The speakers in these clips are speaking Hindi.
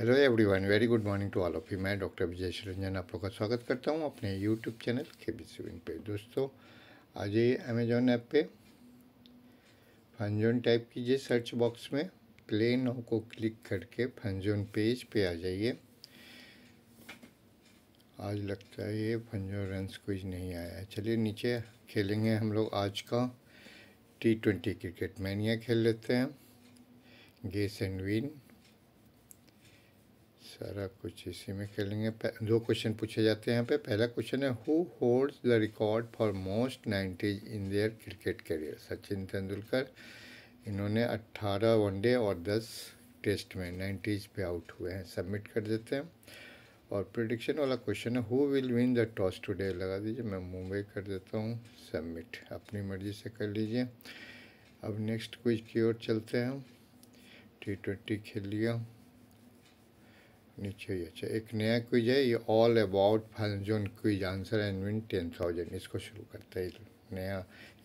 hello everyone very good morning to all of you मैं डॉक्टर विजय रंजन आप लोग का स्वागत करता हूँ अपने यूट्यूब चैनल के बी सेवन पे दोस्तों आज ये अमेजोन ऐप पे फनजोन टाइप कीजिए सर्च बॉक्स में प्ले नाउ को क्लिक करके फनजोन पेज पे आ जाइए आज लगता है ये फनजोन रन कुछ नहीं आया है चलिए नीचे खेलेंगे हम लोग आज का टी ट्वेंटी क्रिकेट मैनिया खेल लेते हैं गेस एंड विन सारा कुछ इसी में खेलेंगे दो क्वेश्चन पूछे जाते हैं यहाँ पे पहला क्वेश्चन है who holds the record for most nineties in their cricket career Sachin Tendulkar इन्होंने 18 वनडे और 10 टेस्ट में नाइन्टीज पे आउट हुए हैं सबमिट कर देते हैं और प्रडिक्शन वाला क्वेश्चन है who will win the toss today लगा दीजिए मैं मुंबई कर देता हूँ सबमिट अपनी मर्जी से कर लीजिए अब नेक्स्ट क्विज की ओर चलते हैं टी ट्वेंटी खेल लिया नीचे ही अच्छा एक नया क्विज है ये all about fun quiz answer and win ten thousand इसको शुरू करते हैं नया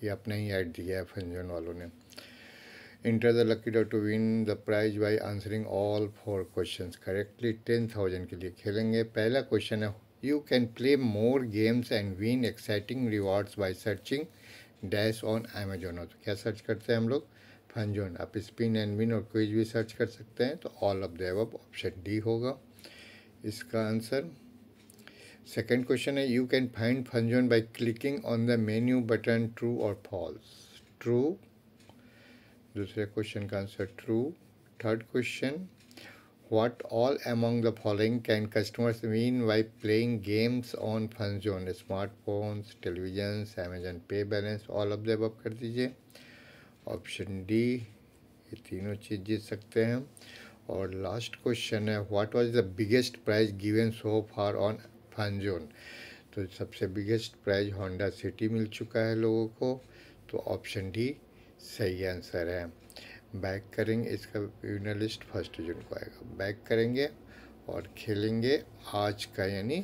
ये अपना ही ऐड दिया है फन जोन वालों ने enter the lucky draw to win the prize by answering all four question correctly ten thousand के लिए खेलेंगे पहला क्वेश्चन है you can play more games and win exciting rewards by searching dash on Amazon तो क्या सर्च करते हैं हम लोग फन जोन आप स्पिन एंड विन और क्विज भी सर्च कर सकते हैं तो all of the option D होगा इसका आंसर सेकेंड क्वेश्चन है you can find fun zone by clicking on the menu button true और फॉल्स ट्रू दूसरे क्वेश्चन का answer true third question what all among the following can customers mean by playing games on fun smartphones televisions televisions पे बैलेंस ऑल ऑफ of कर दीजिए ऑप्शन डी ये तीनों चीज़ जीत सकते हैं और लास्ट क्वेश्चन है what was the biggest prize given so far on fun zone तो सबसे बिगेस्ट प्राइज होंडा सिटी मिल चुका है लोगों को तो ऑप्शन डी सही आंसर है बैक करेंगे इसका यूनलिस्ट फर्स्ट जून को आएगा बैक करेंगे और खेलेंगे आज का यानी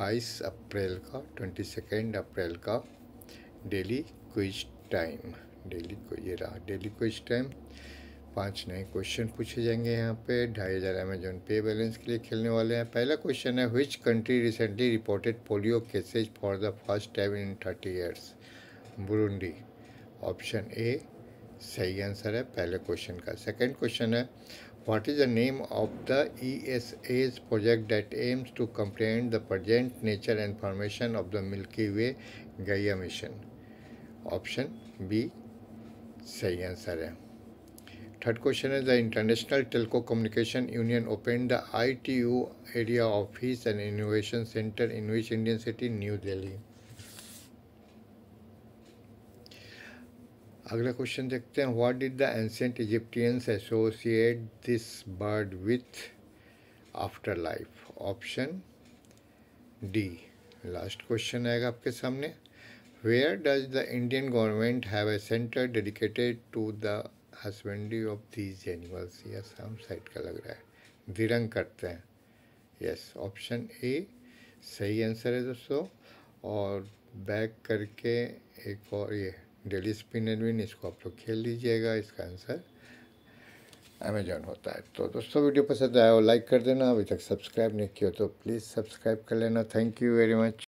22 अप्रैल का 22 अप्रैल का डेली क्विज टाइम डेली को ये रहा डेली को इस टाइम पांच नए क्वेश्चन पूछे जाएंगे यहाँ पे ढाई हज़ार अमेजोन पे बैलेंस के लिए खेलने वाले हैं पहला क्वेश्चन है which country recently reported polio cases for the first time in thirty years Burundi option A सही आंसर है पहले क्वेश्चन का सेकंड क्वेश्चन है the name of the E S A project that aims to comprehend the present nature and formation of the Milky Way Gaia mission option B सही आंसर है थर्ड क्वेश्चन है the International Telecommunication Union open the I T you area office and innovation centre in which Indian city New Delhi अगला क्वेश्चन देखते हैं what did the ancient Egyptians associate this bird with afterlife option D last question आएगा आपके सामने Where does the Indian government have a center dedicated to the husbandry of these animals या साम साइड का लग रहा है दिरंग करते हैं यस ऑप्शन ए सही आंसर है दोस्तों और बैक करके एक और ये डेली स्पिन एंड विन इसको आप लोग खेल लीजिएगा इसका आंसर अमेजॉन होता है तो दोस्तों वीडियो पसंद आया हो लाइक कर देना अभी तक सब्सक्राइब नहीं किया तो प्लीज़ सब्सक्राइब कर लेना थैंक यू वेरी मच